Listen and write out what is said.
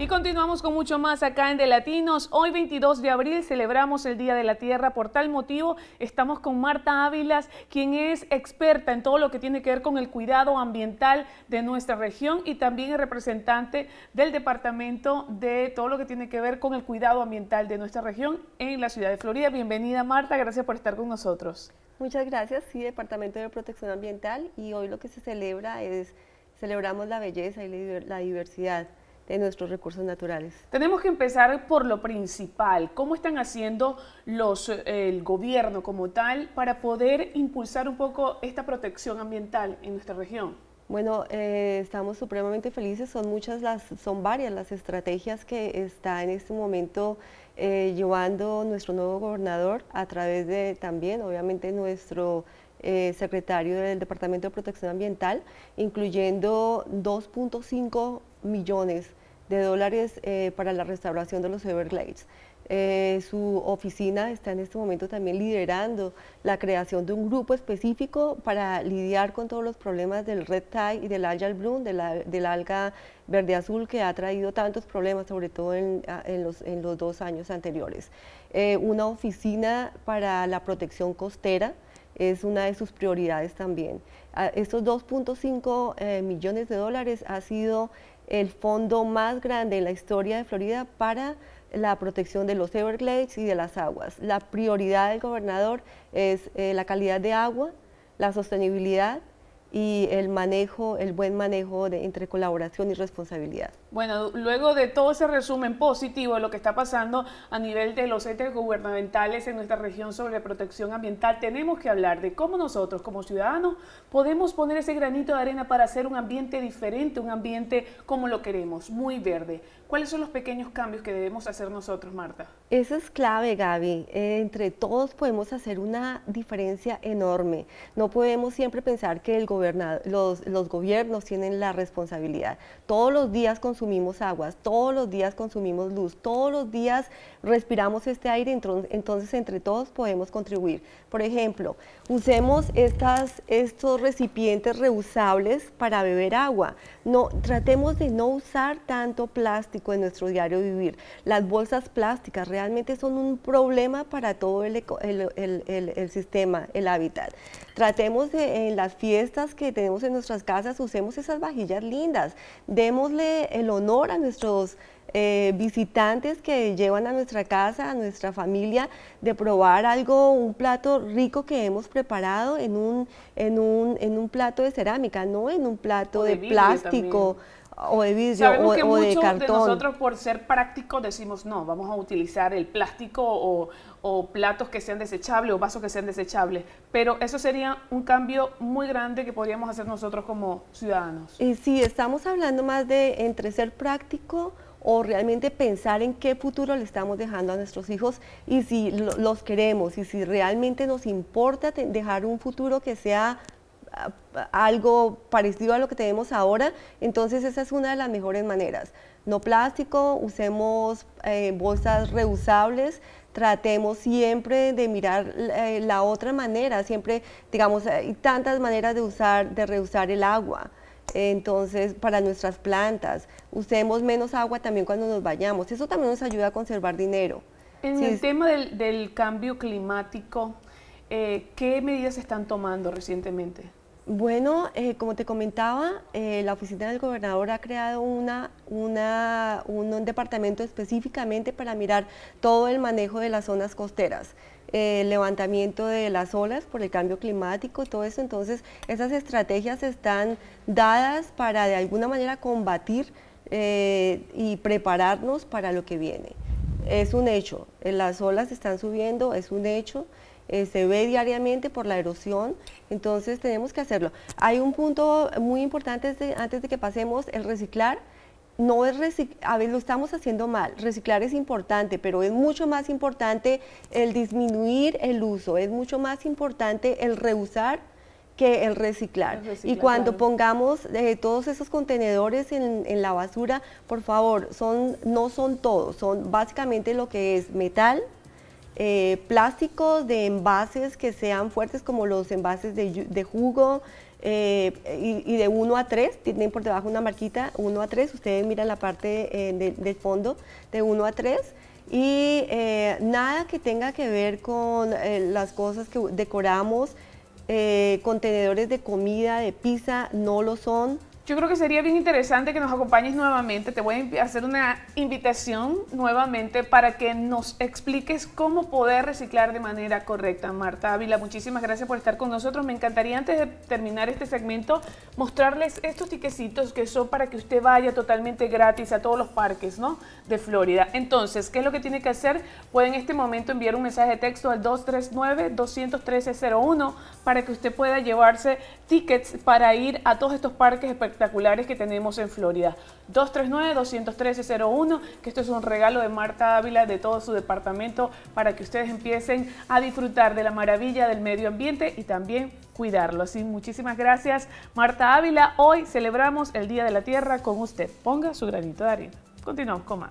Y continuamos con mucho más acá en De Latinos. Hoy 22 de abril celebramos el Día de la Tierra. Por tal motivo estamos con Marta Ávilas, quien es experta en todo lo que tiene que ver con el cuidado ambiental de nuestra región y también es representante del departamento de todo lo que tiene que ver con el cuidado ambiental de nuestra región en la ciudad de Florida. Bienvenida Marta, gracias por estar con nosotros. Muchas gracias, sí, Departamento de Protección Ambiental y hoy lo que se celebra es, celebramos la belleza y la diversidad de nuestros recursos naturales. Tenemos que empezar por lo principal, cómo están haciendo los, el gobierno como tal para poder impulsar un poco esta protección ambiental en nuestra región. Bueno, eh, estamos supremamente felices, son muchas las, son varias las estrategias que está en este momento eh, llevando nuestro nuevo gobernador a través de también, obviamente, nuestro eh, secretario del Departamento de Protección Ambiental, incluyendo 2.5 millones de dólares eh, para la restauración de los Everglades. Eh, su oficina está en este momento también liderando la creación de un grupo específico para lidiar con todos los problemas del red tide y del algal bloom, de la, del alga verde azul que ha traído tantos problemas, sobre todo en, los, dos años anteriores. una oficina para la protección costera, es una de sus prioridades también. Ah, estos 2.5 eh, millones de dólares ha sido el fondo más grande en la historia de Florida para la protección de los Everglades y de las aguas. La prioridad del gobernador es eh, la calidad de agua, la sostenibilidad y el manejo, el buen manejo entre colaboración y responsabilidad. Bueno, luego de todo ese resumen positivo de lo que está pasando a nivel de los entes gubernamentales en nuestra región sobre protección ambiental, tenemos que hablar de cómo nosotros como ciudadanos podemos poner ese granito de arena para hacer un ambiente diferente, un ambiente como lo queremos, muy verde. ¿Cuáles son los pequeños cambios que debemos hacer nosotros, Marta? Eso es clave, Gaby. Eh, entre todos podemos hacer una diferencia enorme. No podemos siempre pensar que el los, los gobiernos tienen la responsabilidad. Todos los días con consumimos aguas, todos los días consumimos luz, todos los días respiramos este aire, entonces entre todos podemos contribuir. Por ejemplo, usemos estas, estos recipientes reusables para beber agua. No, tratemos de no usar tanto plástico en nuestro diario vivir. Las bolsas plásticas realmente son un problema para todo el, el, el, el sistema, el hábitat. Tratemos de en las fiestas que tenemos en nuestras casas, usemos esas vajillas lindas, démosle el honor a nuestros eh, visitantes que llevan a nuestra casa, a nuestra familia, de probar algo, un plato rico que hemos preparado en un, en un, en un plato de cerámica, no en un plato de, plástico o de vidrio o, de cartón. nosotros por ser prácticos decimos, no, vamos a utilizar el plástico o, platos que sean desechables o vasos que sean desechables, pero eso sería un cambio muy grande que podríamos hacer nosotros como ciudadanos. Y eh, sí, estamos hablando más de entre ser práctico o realmente pensar en qué futuro le estamos dejando a nuestros hijos y si los queremos y si realmente nos importa dejar un futuro que sea algo parecido a lo que tenemos ahora, entonces esa es una de las mejores maneras. No plástico, usemos eh, bolsas reusables, tratemos siempre de mirar eh, la otra manera, siempre, digamos, eh, hay tantas maneras de usar, de reusar el agua. Entonces, para nuestras plantas, usemos menos agua también cuando nos vayamos. Eso también nos ayuda a conservar dinero. En el tema del, cambio climático, ¿qué medidas se están tomando recientemente? Bueno, eh, como te comentaba, eh, la oficina del gobernador ha creado un, departamento específicamente para mirar todo el manejo de las zonas costeras, el eh, levantamiento de las olas por el cambio climático, todo eso. Entonces, esas estrategias están dadas para de alguna manera combatir y prepararnos para lo que viene es un hecho. Eh, las olas están subiendo, es un hecho. Eh, se ve diariamente por la erosión, entonces tenemos que hacerlo. Hay un punto muy importante antes de que pasemos, el reciclar. No es a ver, lo estamos haciendo mal. Reciclar es importante, pero es mucho más importante el disminuir el uso, es mucho más importante el reusar que el reciclar. y cuando pongamos todos esos contenedores en, en, la basura, por favor, son, no son todos, son básicamente lo que es metal, eh, plásticos de envases que sean fuertes como los envases de, de jugo, eh, y, de 1 a 3, tienen por debajo una marquita 1 a 3, ustedes miran la parte eh, de, del fondo de 1 a 3 y nada que tenga que ver con las cosas que decoramos, eh, contenedores de comida, de pizza, no lo son yo creo que sería bien interesante que nos acompañes nuevamente. Te voy a hacer una invitación nuevamente para que nos expliques cómo poder reciclar de manera correcta. Marta Ávila, muchísimas gracias por estar con nosotros. Me encantaría antes de terminar este segmento mostrarles estos tiquecitos que son para que usted vaya totalmente gratis a todos los parques ¿no? de Florida. Entonces, ¿qué es lo que tiene que hacer? Puede en este momento enviar un mensaje de texto al 239-213-01 para que usted pueda llevarse tickets para ir a todos estos parques espectáculos espectaculares que tenemos en Florida. 239-213-01, que esto es un regalo de Marta Ávila de todo su departamento para que ustedes empiecen a disfrutar de la maravilla del medio ambiente y también cuidarlo. Así, muchísimas gracias Marta Ávila. Hoy celebramos el Día de la Tierra con usted. Ponga su granito de harina. Continuamos con más.